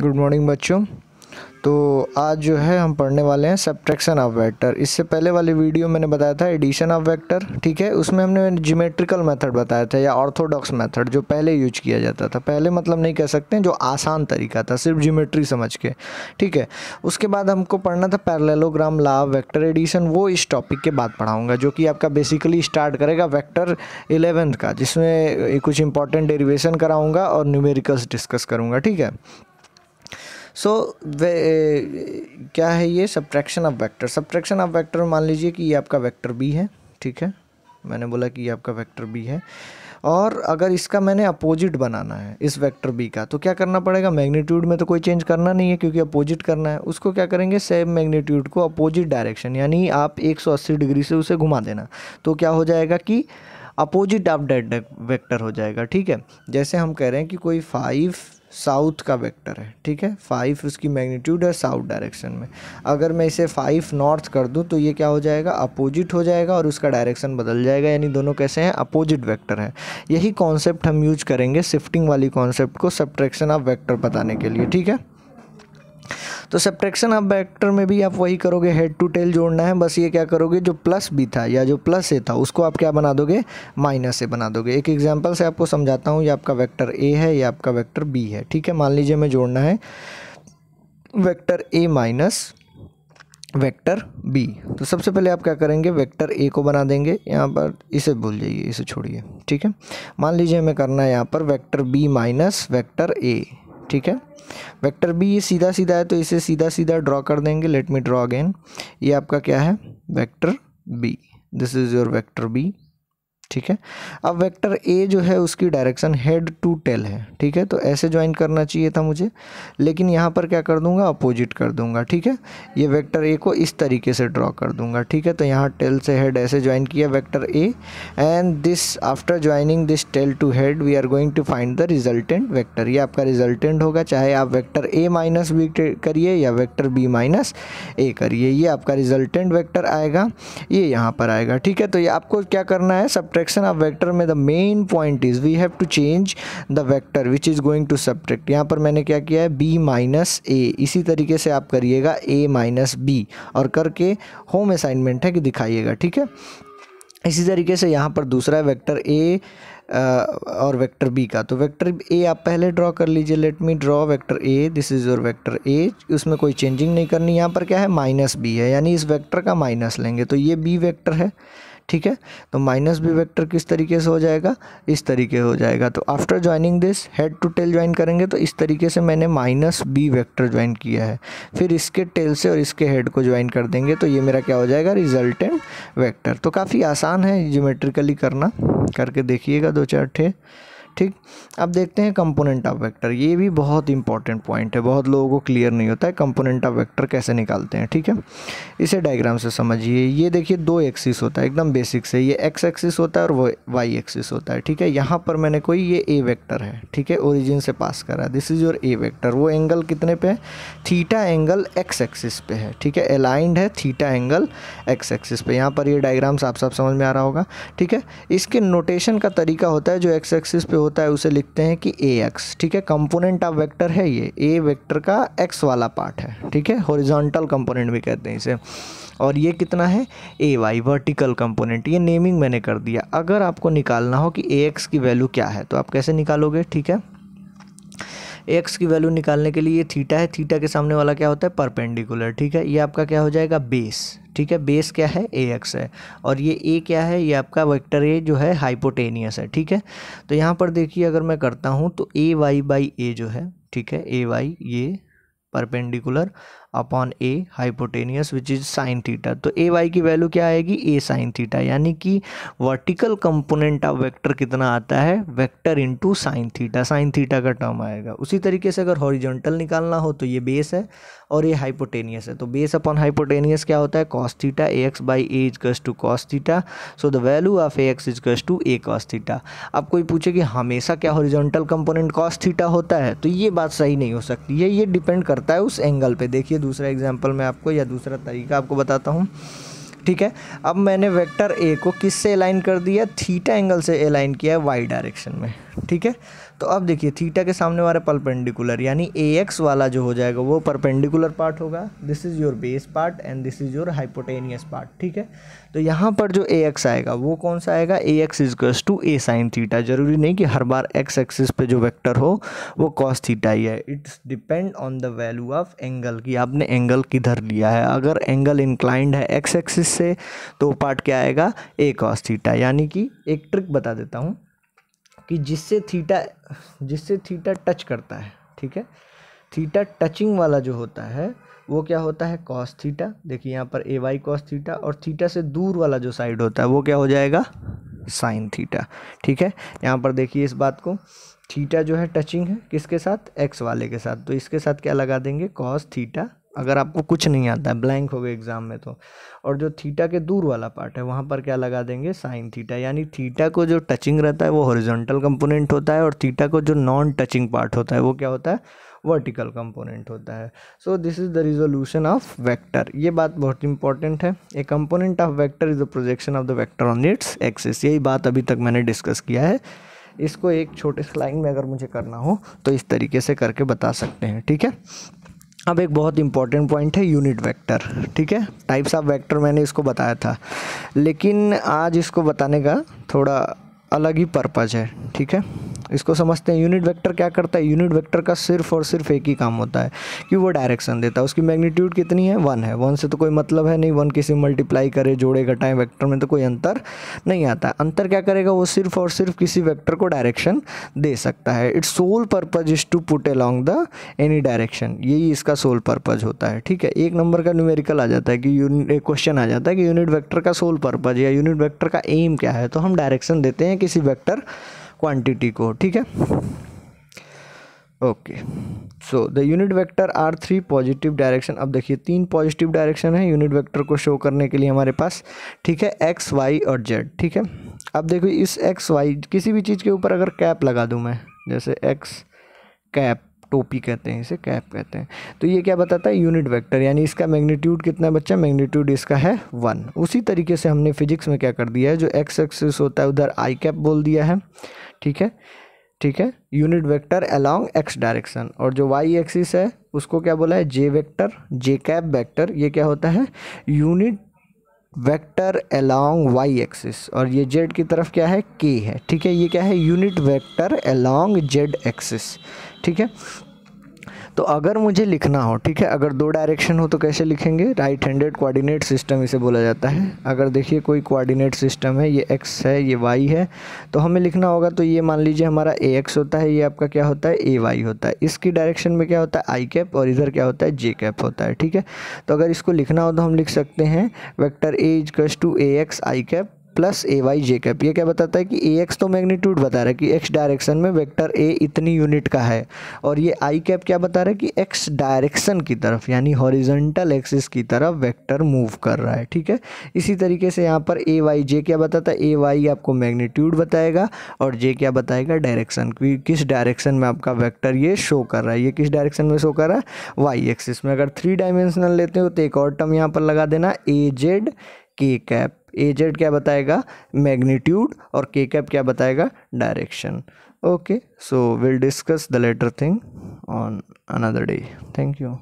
good morning बच्चों तो आज जो है हम पढ़ने वाले हैं सब्ट्रैक्शन ऑफ वेक्टर इससे पहले वाले वीडियो मैंने बताया था एडिशन ऑफ वेक्टर ठीक है उसमें हमने जीमेट्रिकल मेथड बताया था या ऑर्थोडॉक्स मेथड जो पहले यूज किया जाता था पहले मतलब नहीं कह सकते जो आसान तरीका था सिर्फ जीमेट्री समझ के ठीक है उसके बाद हमको पढ़ना था पैरलेलोग्राम ला वैक्टर एडिशन वो इस टॉपिक के बाद पढ़ाऊँगा जो कि आपका बेसिकली स्टार्ट करेगा वैक्टर इलेवेंथ का जिसमें कुछ इंपॉर्टेंट डेरिवेशन कराऊँगा और न्यूमेरिकल्स डिस्कस करूँगा ठीक है सो क्या है ये subtraction of vector subtraction of vector मान लीजिए कि ये आपका वेक्टर बी है ठीक है मैंने बोला कि ये आपका वेक्टर बी है और अगर इसका मैंने अपोजिट बनाना है इस वेक्टर बी का तो क्या करना पड़ेगा मैग्नीट्यूड में तो कोई चेंज करना नहीं है क्योंकि अपोजिट करना है उसको क्या करेंगे सेम मैग्नीट्यूड को अपोजिट डायरेक्शन यानी आप 180 डिग्री से उसे घुमा देना तो क्या हो जाएगा कि अपोजिट ऑफ डेट वेक्टर हो जाएगा ठीक है जैसे हम कह रहे हैं कि कोई फाइव साउथ का वेक्टर है ठीक है फाइव उसकी मैग्नीट्यूड है साउथ डायरेक्शन में अगर मैं इसे फाइव नॉर्थ कर दूं तो ये क्या हो जाएगा अपोजिट हो जाएगा और उसका डायरेक्शन बदल जाएगा यानी दोनों कैसे हैं अपोजिट वेक्टर है यही कॉन्सेप्ट हम यूज करेंगे शिफ्टिंग वाली कॉन्सेप्ट को सब्ट्रैक्शन ऑफ वैक्टर बताने के लिए ठीक है तो सब्ट्रैक्शन आप वेक्टर में भी आप वही करोगे हेड टू टेल जोड़ना है बस ये क्या करोगे जो प्लस बी था या जो प्लस ए था उसको आप क्या बना दोगे माइनस ए बना दोगे एक एग्जाम्पल से आपको समझाता हूँ ये आपका वैक्टर ए है या आपका वैक्टर बी है ठीक है मान लीजिए हमें जोड़ना है vector A minus vector B तो सबसे पहले आप क्या करेंगे वैक्टर ए को बना देंगे यहाँ पर इसे भूल जाइए इसे छोड़िए ठीक है मान लीजिए हमें करना है यहाँ पर vector B minus vector A ठीक है वेक्टर बी ये सीधा सीधा है तो इसे सीधा सीधा ड्रॉ कर देंगे लेट मी ड्रॉ अगेन ये आपका क्या है vector B this is your vector B ठीक है अब वेक्टर ए जो है उसकी डायरेक्शन हेड टू टेल है ठीक है तो ऐसे ज्वाइन करना चाहिए था मुझे लेकिन यहाँ पर क्या कर दूंगा अपोजिट कर दूंगा ठीक है ये वेक्टर ए को इस तरीके से ड्रॉ कर दूंगा ठीक है तो यहाँ टेल से हेड ऐसे ज्वाइन किया vector A and this after joining this tail to head we are going to find the resultant vector ये आपका रिजल्टेंट होगा चाहे आप वैक्टर ए माइनस बी करिए या वैक्टर बी माइनस ए करिए ये आपका रिजल्टेंट वैक्टर आएगा ये यहाँ पर आएगा ठीक है तो ये आपको क्या करना है सब्ट्रैक्ट सब्ट्रैक्शन ऑफ vector में the main point is we have to change the vector which is going to subtract यहाँ पर मैंने क्या किया है बी माइनस ए इसी तरीके से आप करिएगा ए माइनस बी और करके होम असाइनमेंट है कि दिखाइएगा ठीक है इसी तरीके से यहाँ पर दूसरा है वेक्टर ए और वेक्टर बी का तो वेक्टर ए आप पहले ड्रॉ कर लीजिए let me draw vector A this is your vector A उसमें कोई चेंजिंग नहीं करनी यहाँ पर क्या है माइनस बी है यानी इस वेक्टर का माइनस लेंगे तो ये बी वेक्टर है ठीक है तो माइनस बी वेक्टर किस तरीके से हो जाएगा इस तरीके हो जाएगा तो after joining this head to tail join करेंगे तो इस तरीके से मैंने माइनस बी वैक्टर ज्वाइन किया है फिर इसके टेल से और इसके हेड को ज्वाइन कर देंगे तो ये मेरा क्या हो जाएगा रिजल्टेंट वैक्टर तो काफ़ी आसान है जोमेट्रिकली करना करके देखिएगा दो चार ठे ठीक अब देखते हैं कंपोनेंट ऑफ वेक्टर ये भी बहुत इंपॉर्टेंट पॉइंट है बहुत लोगों को क्लियर नहीं होता है कंपोनेंट ऑफ वेक्टर कैसे निकालते हैं ठीक है इसे डायग्राम से समझिए ये देखिए दो एक्सिस होता है एकदम बेसिक से ये एक्स एक्सिस होता है और वो वाई एक्सिस होता है ठीक है यहाँ पर मैंने कोई ये ए वैक्टर है ठीक है ओरिजिन से पास करा this is your A vector वो एंगल कितने पे है थीटा एंगल एक्स एक्सिस पे है ठीक है अलाइंड है थीटा एंगल एक्स एक्सिस पे यहाँ पर ये डायग्राम साफ साफ समझ में आ रहा होगा ठीक है इसके नोटेशन का तरीका होता है जो एक्स एक्सिस पे होता है उसे लिखते हैं कि ए एक्स ठीक है कंपोनेंट ऑफ वेक्टर है ये ए वेक्टर का एक्स वाला पार्ट है ठीक है हॉरिजॉन्टल कंपोनेंट भी कहते हैं इसे और ये कितना है ए वाई वर्टिकल कंपोनेंट ये नेमिंग मैंने कर दिया अगर आपको निकालना हो कि ए एक्स की वैल्यू क्या है तो आप कैसे निकालोगे ठीक है एक्स की वैल्यू निकालने के लिए ये थीटा है थीटा के सामने वाला क्या होता है परपेंडिकुलर ठीक है ये आपका क्या हो जाएगा बेस ठीक है बेस क्या है ए एक्स है और ये ए क्या है ये आपका वेक्टर ए जो है हाइपोटेनियस है ठीक है तो यहाँ पर देखिए अगर मैं करता हूँ तो ए वाई बाई ए जो है ठीक है ए वाई ये perpendicular upon A hypotenuse which is sine theta तो ए वाई की वैल्यू क्या आएगी ए साइन थीटा यानी कि वर्टिकल कंपोनेंट ऑफ वेक्टर कितना आता है vector into sine theta sine theta का टर्म आएगा उसी तरीके से अगर हॉरिजॉन्टल निकालना हो तो ये बेस है और ये हाइपोटेनियस है तो बेस अपॉन हाइपोटेनियस क्या होता है cos theta A x by ए इजकस to cos theta so the value of A x इजकस to A cos theta अब कोई पूछे कि हमेशा क्या हॉरिजॉन्टल कंपोनेंट कॉस थीटा होता है तो ये बात सही नहीं हो सकती ये ये डिपेंड करता है उस एंगल पर देखिए दूसरा एग्जाम्पल मैं आपको या दूसरा तरीका आपको बताता हूँ ठीक है अब मैंने वेक्टर ए को किस से अलाइन कर दिया थीटा एंगल से अलाइन किया है वाई डायरेक्शन में ठीक है तो अब देखिए थीटा के सामने वाले परपेंडिकुलर यानी ए एक्स वाला जो हो जाएगा वो परपेंडिकुलर पार्ट होगा this is your base part and this is your hypotenuse part ठीक है तो यहाँ पर जो ए एक्स आएगा वो कौन सा आएगा ए एक्स इजक्स टू ए साइन थीटा जरूरी नहीं कि हर बार एक्स एक्सिस पे जो वेक्टर हो वो कॉस थीटा ही है it's depend on the value of angle कि आपने एंगल किधर लिया है अगर एंगल इंक्लाइंड है एक्स एक्सिस से तो पार्ट क्या आएगा ए कॉस थीटा यानी कि एक ट्रिक बता देता हूँ कि जिससे थीटा जिससे थीटा टच करता है ठीक है थीटा टचिंग वाला जो होता है वो क्या होता है कॉस थीटा देखिए यहाँ पर ए वाई कॉस थीटा और थीटा से दूर वाला जो साइड होता है वो क्या हो जाएगा साइन थीटा ठीक है यहाँ पर देखिए इस बात को थीटा जो है टचिंग है किसके साथ एक्स वाले के साथ तो इसके साथ क्या लगा देंगे कॉस थीटा अगर आपको कुछ नहीं आता है ब्लैंक हो गए एग्ज़ाम में तो और जो थीटा के दूर वाला पार्ट है वहाँ पर क्या लगा देंगे साइन थीटा यानी थीटा को जो टचिंग रहता है वो हॉरिजॉन्टल कंपोनेंट होता है और थीटा को जो नॉन टचिंग पार्ट होता है वो क्या होता है वर्टिकल कंपोनेंट होता है so this is the resolution of vector ये बात बहुत इंपॉर्टेंट है A component of vector is the projection of the vector on its axes यही बात अभी तक मैंने डिस्कस किया है इसको एक छोटे लाइन में अगर मुझे करना हो तो इस तरीके से करके बता सकते हैं ठीक है अब एक बहुत इंपॉर्टेंट पॉइंट है यूनिट वेक्टर ठीक है टाइप्स ऑफ वेक्टर मैंने इसको बताया था लेकिन आज इसको बताने का थोड़ा अलग ही पर्पज़ है ठीक है इसको समझते हैं यूनिट वेक्टर क्या करता है यूनिट वेक्टर का सिर्फ और सिर्फ एक ही काम होता है कि वो डायरेक्शन देता है उसकी मैग्नीट्यूड कितनी है वन है वन से तो कोई मतलब है नहीं वन किसी मल्टीप्लाई करे जोड़े घटाएं वैक्टर में तो कोई अंतर नहीं आता अंतर क्या करेगा वो सिर्फ और सिर्फ किसी वैक्टर को डायरेक्शन दे सकता है its sole purpose is to put along the any direction यही इसका सोल पर्पज होता है ठीक है एक नंबर का न्यूमेरिकल आ जाता है कि क्वेश्चन आ जाता है कि यूनिट वैक्टर का सोल पर्पज या यूनिट वैक्टर का एम क्या है तो हम डायरेक्शन देते हैं किसी वेक्टर क्वांटिटी को ठीक है okay so the unit vector are three positive direction अब देखिए तीन पॉजिटिव डायरेक्शन है यूनिट वेक्टर को शो करने के लिए हमारे पास ठीक है एक्स वाई और जेड ठीक है अब देखो इस एक्स वाई किसी भी चीज़ के ऊपर अगर कैप लगा दूँ मैं जैसे एक्स कैप टोपी कहते हैं इसे कैप कहते हैं तो ये क्या बताता है यूनिट वेक्टर यानी इसका मैग्नीट्यूड कितना बच्चा मैग्नीट्यूड इसका है वन उसी तरीके से हमने फिजिक्स में क्या कर दिया है जो एक्स एक्सिस होता है उधर आई कैप बोल दिया है ठीक है ठीक है unit vector along X direction और जो वाई एक्सिस है उसको क्या बोला है J vector J cap vector ये क्या होता है unit vector along Y axis और ये जेड की तरफ क्या है के है ठीक है ये क्या है unit vector along Z axis ठीक है तो अगर मुझे लिखना हो ठीक है अगर दो डायरेक्शन हो तो कैसे लिखेंगे राइट हैंडेड कोऑर्डिनेट सिस्टम इसे बोला जाता है अगर देखिए कोई कोऑर्डिनेट सिस्टम है ये एक्स है ये वाई है तो हमें लिखना होगा तो ये मान लीजिए हमारा ए एक्स होता है ये आपका क्या होता है ए वाई होता है इसकी डायरेक्शन में क्या होता है आई कैप और इधर क्या होता है जे कैप होता है ठीक है तो अगर इसको लिखना हो तो हम लिख सकते हैं वैक्टर ए इजकस to A X I cap plus A Y J cap ये क्या बताता है कि ए एक्स तो मैग्नीट्यूड बता रहा है कि एक्स डायरेक्शन में वेक्टर ए इतनी यूनिट का है और ये आई कैप क्या बता रहा है कि एक्स डायरेक्शन की तरफ यानी हॉरिजेंटल एक्सिस की तरफ वेक्टर मूव कर रहा है ठीक है इसी तरीके से यहाँ पर ए वाई जे क्या बताता है ए वाई आपको मैग्नीट्यूड बताएगा और जे क्या बताएगा डायरेक्शन किस डायरेक्शन में आपका वैक्टर ये शो कर रहा है ये किस डायरेक्शन में शो कर रहा है वाई एक्सिस में अगर थ्री डायमेंशनल लेते हो तो एक और टर्म यहाँ पर लगा देना A Z K cap A Z क्या बताएगा मैग्नीट्यूड और के कैप क्या बताएगा direction okay so will discuss the latter thing on another day thank you